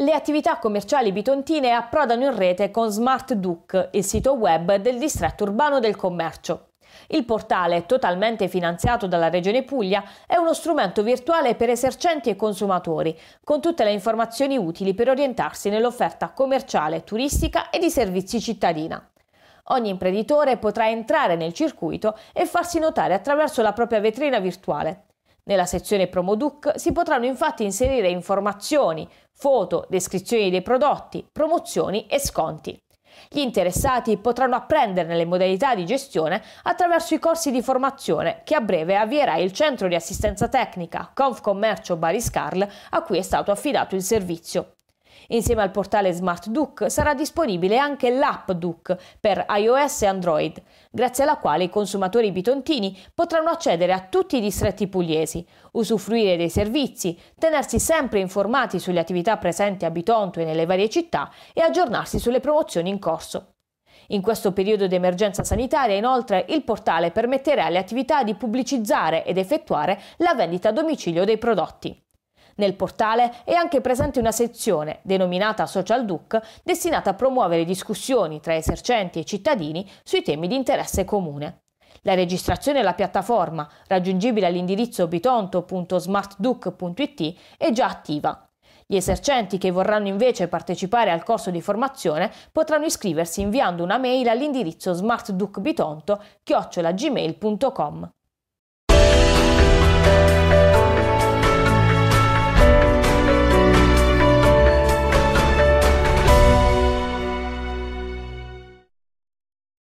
Le attività commerciali bitontine approdano in rete con Smart il sito web del distretto urbano del commercio. Il portale, totalmente finanziato dalla Regione Puglia, è uno strumento virtuale per esercenti e consumatori, con tutte le informazioni utili per orientarsi nell'offerta commerciale, turistica e di servizi cittadina. Ogni imprenditore potrà entrare nel circuito e farsi notare attraverso la propria vetrina virtuale. Nella sezione Promoduc si potranno infatti inserire informazioni, foto, descrizioni dei prodotti, promozioni e sconti. Gli interessati potranno apprenderne le modalità di gestione attraverso i corsi di formazione che a breve avvierà il centro di assistenza tecnica Confcommercio Bariscarl a cui è stato affidato il servizio. Insieme al portale Smart sarà disponibile anche l'app Duck per iOS e Android, grazie alla quale i consumatori bitontini potranno accedere a tutti i distretti pugliesi, usufruire dei servizi, tenersi sempre informati sulle attività presenti a Bitonto e nelle varie città e aggiornarsi sulle promozioni in corso. In questo periodo di emergenza sanitaria, inoltre, il portale permetterà alle attività di pubblicizzare ed effettuare la vendita a domicilio dei prodotti. Nel portale è anche presente una sezione, denominata Social Duc, destinata a promuovere discussioni tra esercenti e cittadini sui temi di interesse comune. La registrazione alla piattaforma, raggiungibile all'indirizzo bitonto.smartduc.it, è già attiva. Gli esercenti che vorranno invece partecipare al corso di formazione potranno iscriversi inviando una mail all'indirizzo smartducbitonto